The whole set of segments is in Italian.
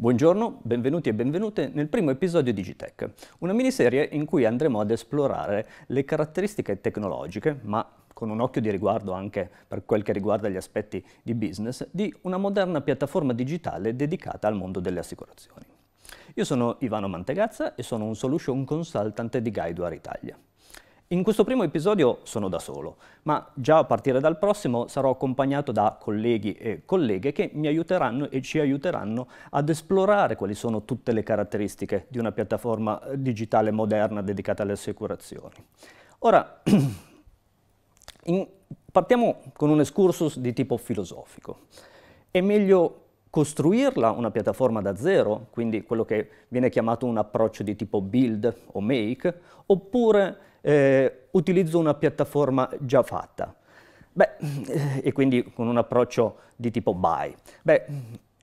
Buongiorno, benvenuti e benvenute nel primo episodio di Gitech, una miniserie in cui andremo ad esplorare le caratteristiche tecnologiche, ma con un occhio di riguardo anche per quel che riguarda gli aspetti di business, di una moderna piattaforma digitale dedicata al mondo delle assicurazioni. Io sono Ivano Mantegazza e sono un solution consultant di Guidewire Italia. In questo primo episodio sono da solo, ma già a partire dal prossimo sarò accompagnato da colleghi e colleghe che mi aiuteranno e ci aiuteranno ad esplorare quali sono tutte le caratteristiche di una piattaforma eh, digitale moderna dedicata alle assicurazioni. Ora, in, partiamo con un excursus di tipo filosofico. È meglio costruirla una piattaforma da zero, quindi quello che viene chiamato un approccio di tipo build o make, oppure eh, utilizzo una piattaforma già fatta. Beh, eh, e quindi con un approccio di tipo buy. Beh,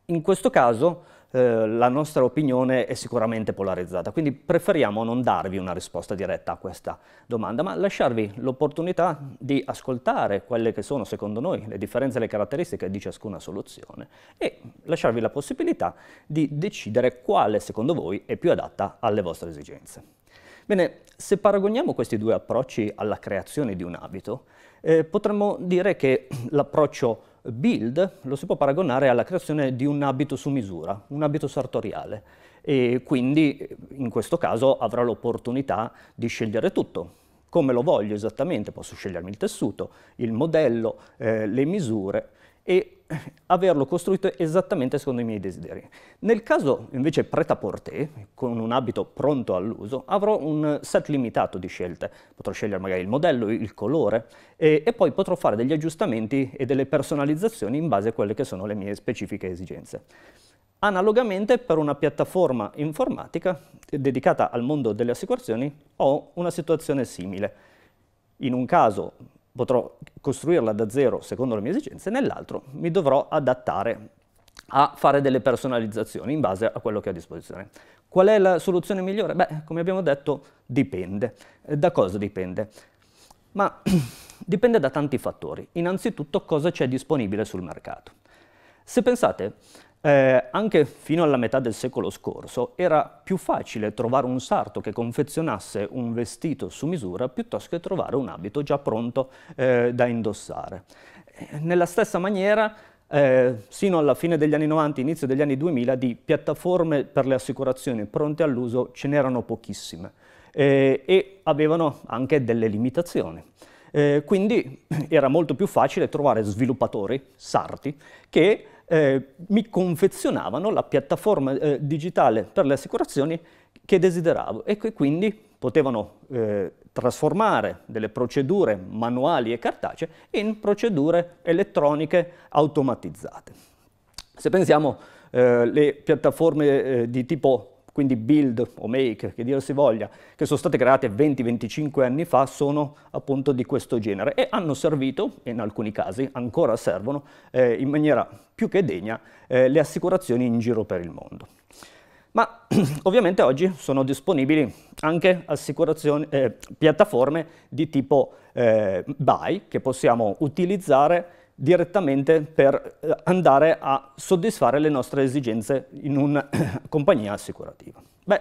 in questo caso eh, la nostra opinione è sicuramente polarizzata, quindi preferiamo non darvi una risposta diretta a questa domanda, ma lasciarvi l'opportunità di ascoltare quelle che sono secondo noi le differenze e le caratteristiche di ciascuna soluzione e lasciarvi la possibilità di decidere quale secondo voi è più adatta alle vostre esigenze. Bene, se paragoniamo questi due approcci alla creazione di un abito, eh, potremmo dire che l'approccio Build lo si può paragonare alla creazione di un abito su misura, un abito sartoriale e quindi eh, in questo caso avrà l'opportunità di scegliere tutto. Come lo voglio esattamente, posso scegliermi il tessuto, il modello, eh, le misure e eh, averlo costruito esattamente secondo i miei desideri. Nel caso invece prêt-à-porter, con un abito pronto all'uso, avrò un set limitato di scelte. Potrò scegliere magari il modello, il colore e, e poi potrò fare degli aggiustamenti e delle personalizzazioni in base a quelle che sono le mie specifiche esigenze. Analogamente per una piattaforma informatica eh, dedicata al mondo delle assicurazioni ho una situazione simile. In un caso potrò costruirla da zero secondo le mie esigenze, nell'altro mi dovrò adattare a fare delle personalizzazioni in base a quello che ho a disposizione. Qual è la soluzione migliore? Beh, come abbiamo detto, dipende. Eh, da cosa dipende? Ma dipende da tanti fattori. Innanzitutto cosa c'è disponibile sul mercato. Se pensate eh, anche fino alla metà del secolo scorso era più facile trovare un sarto che confezionasse un vestito su misura piuttosto che trovare un abito già pronto eh, da indossare. Eh, nella stessa maniera, eh, sino alla fine degli anni 90, inizio degli anni 2000, di piattaforme per le assicurazioni pronte all'uso ce n'erano pochissime eh, e avevano anche delle limitazioni. Eh, quindi era molto più facile trovare sviluppatori, sarti, che eh, mi confezionavano la piattaforma eh, digitale per le assicurazioni che desideravo e che quindi potevano eh, trasformare delle procedure manuali e cartacee in procedure elettroniche automatizzate. Se pensiamo alle eh, piattaforme eh, di tipo quindi build o make, che dir si voglia, che sono state create 20-25 anni fa, sono appunto di questo genere e hanno servito, in alcuni casi ancora servono, eh, in maniera più che degna eh, le assicurazioni in giro per il mondo. Ma ovviamente oggi sono disponibili anche eh, piattaforme di tipo eh, buy che possiamo utilizzare direttamente per eh, andare a soddisfare le nostre esigenze in una compagnia assicurativa. Beh,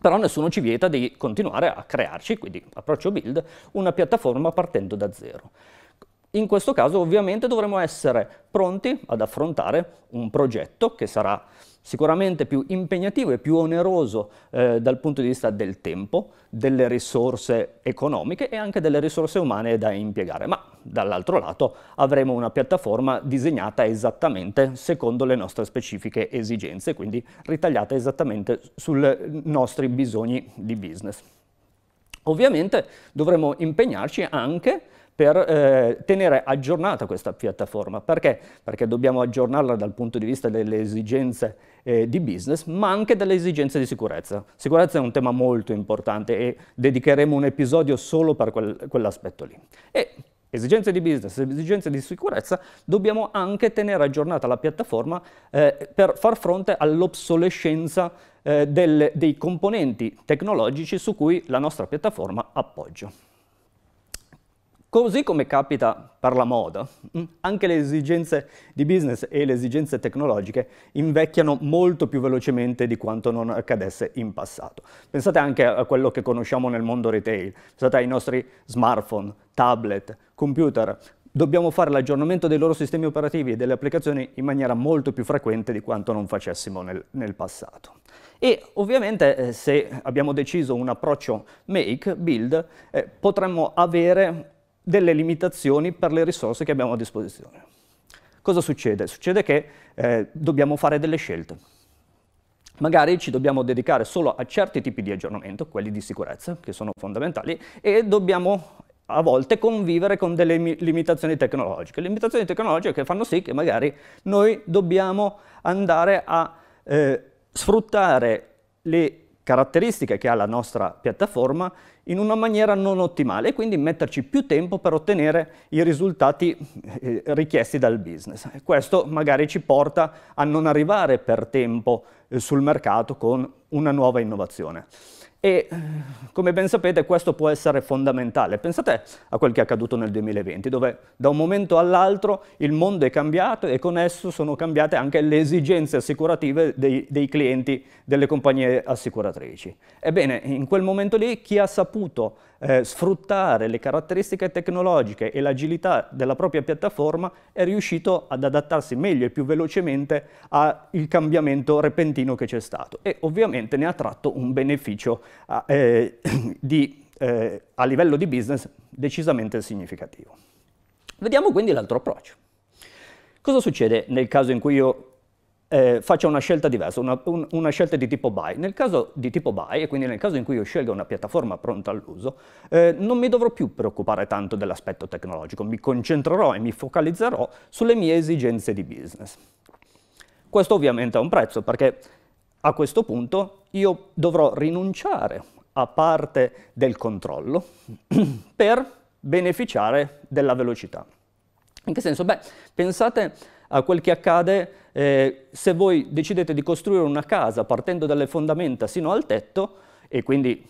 però nessuno ci vieta di continuare a crearci, quindi approccio build, una piattaforma partendo da zero. In questo caso ovviamente dovremo essere pronti ad affrontare un progetto che sarà sicuramente più impegnativo e più oneroso eh, dal punto di vista del tempo, delle risorse economiche e anche delle risorse umane da impiegare, ma dall'altro lato avremo una piattaforma disegnata esattamente secondo le nostre specifiche esigenze, quindi ritagliata esattamente sui nostri bisogni di business. Ovviamente dovremo impegnarci anche per eh, tenere aggiornata questa piattaforma. Perché? Perché dobbiamo aggiornarla dal punto di vista delle esigenze eh, di business, ma anche delle esigenze di sicurezza. Sicurezza è un tema molto importante e dedicheremo un episodio solo per quel, quell'aspetto lì. E esigenze di business, esigenze di sicurezza, dobbiamo anche tenere aggiornata la piattaforma eh, per far fronte all'obsolescenza eh, dei componenti tecnologici su cui la nostra piattaforma appoggia. Così come capita per la moda, mm, anche le esigenze di business e le esigenze tecnologiche invecchiano molto più velocemente di quanto non accadesse in passato. Pensate anche a quello che conosciamo nel mondo retail, pensate ai nostri smartphone, tablet, computer. Dobbiamo fare l'aggiornamento dei loro sistemi operativi e delle applicazioni in maniera molto più frequente di quanto non facessimo nel, nel passato. E ovviamente eh, se abbiamo deciso un approccio make, build, eh, potremmo avere delle limitazioni per le risorse che abbiamo a disposizione. Cosa succede? Succede che eh, dobbiamo fare delle scelte. Magari ci dobbiamo dedicare solo a certi tipi di aggiornamento, quelli di sicurezza, che sono fondamentali, e dobbiamo a volte convivere con delle limitazioni tecnologiche. Limitazioni tecnologiche che fanno sì che magari noi dobbiamo andare a eh, sfruttare le caratteristiche che ha la nostra piattaforma in una maniera non ottimale e quindi metterci più tempo per ottenere i risultati eh, eh, richiesti dal business. questo magari ci porta a non arrivare per tempo eh, sul mercato con una nuova innovazione. E come ben sapete questo può essere fondamentale. Pensate a quel che è accaduto nel 2020, dove da un momento all'altro il mondo è cambiato e con esso sono cambiate anche le esigenze assicurative dei, dei clienti delle compagnie assicuratrici. Ebbene, in quel momento lì chi ha saputo eh, sfruttare le caratteristiche tecnologiche e l'agilità della propria piattaforma, è riuscito ad adattarsi meglio e più velocemente al cambiamento repentino che c'è stato e ovviamente ne ha tratto un beneficio eh, di, eh, a livello di business decisamente significativo. Vediamo quindi l'altro approccio. Cosa succede nel caso in cui io eh, faccia una scelta diversa, una, un, una, scelta di tipo buy. Nel caso di tipo buy, e quindi nel caso in cui io scelga una piattaforma pronta all'uso, eh, non mi dovrò più preoccupare tanto dell'aspetto tecnologico, mi concentrerò e mi focalizzerò sulle mie esigenze di business. Questo ovviamente ha un prezzo, perché a questo punto io dovrò rinunciare a parte del controllo per beneficiare della velocità. In che senso? Beh, pensate a quel che accade eh, se voi decidete di costruire una casa partendo dalle fondamenta sino al tetto e quindi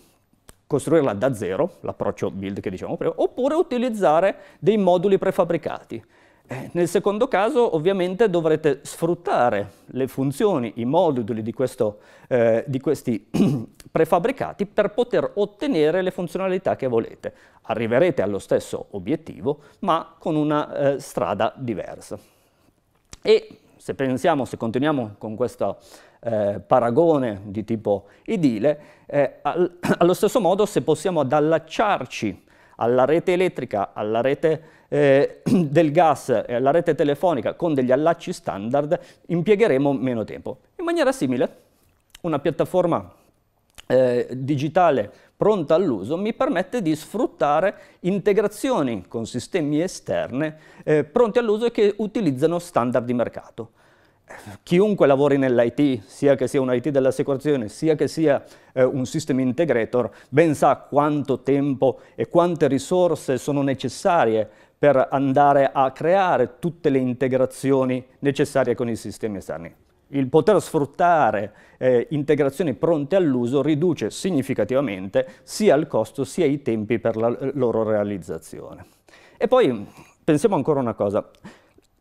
costruirla da zero, l'approccio build che dicevamo prima, oppure utilizzare dei moduli prefabbricati. Eh, nel secondo caso ovviamente dovrete sfruttare le funzioni, i moduli di, questo, eh, di questi prefabbricati per poter ottenere le funzionalità che volete. Arriverete allo stesso obiettivo ma con una eh, strada diversa. E se pensiamo, se continuiamo con questo eh, paragone di tipo idile, eh, al, allo stesso modo se possiamo allacciarci alla rete elettrica, alla rete eh, del gas e alla rete telefonica con degli allacci standard, impiegheremo meno tempo. In maniera simile, una piattaforma eh, digitale pronta all'uso mi permette di sfruttare integrazioni con sistemi esterni eh, pronti all'uso e che utilizzano standard di mercato. Chiunque lavori nell'IT, sia che sia un IT dell'assicurazione, sia che sia eh, un system integrator, ben sa quanto tempo e quante risorse sono necessarie per andare a creare tutte le integrazioni necessarie con i sistemi esterni il poter sfruttare eh, integrazioni pronte all'uso riduce significativamente sia il costo sia i tempi per la eh, loro realizzazione. E poi pensiamo ancora una cosa,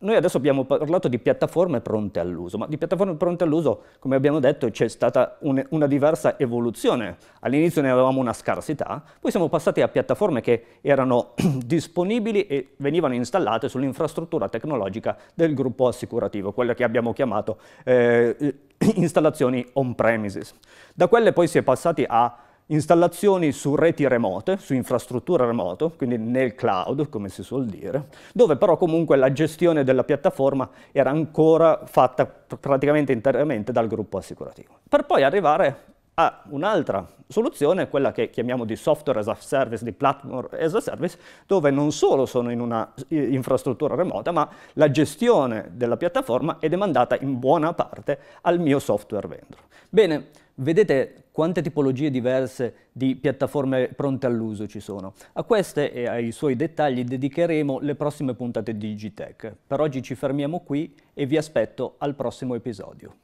noi adesso abbiamo parlato di piattaforme pronte all'uso, ma di piattaforme pronte all'uso, come abbiamo detto, c'è stata un, una diversa evoluzione. All'inizio ne avevamo una scarsità, poi siamo passati a piattaforme che erano disponibili e venivano installate sull'infrastruttura tecnologica del gruppo assicurativo, quella che abbiamo chiamato eh, installazioni on-premises. Da quelle poi si è passati a installazioni su reti remote, su infrastruttura remoto, quindi nel cloud, come si suol dire, dove però comunque la gestione della piattaforma era ancora fatta praticamente interamente dal gruppo assicurativo. Per poi arrivare a un'altra soluzione, quella che chiamiamo di software as a service, di platform as a service, dove non solo sono in una infrastruttura remota, ma la gestione della piattaforma è demandata in buona parte al mio software vendor. Bene, Vedete quante tipologie diverse di piattaforme pronte all'uso ci sono. A queste e ai suoi dettagli dedicheremo le prossime puntate di Digitech. Per oggi ci fermiamo qui e vi aspetto al prossimo episodio.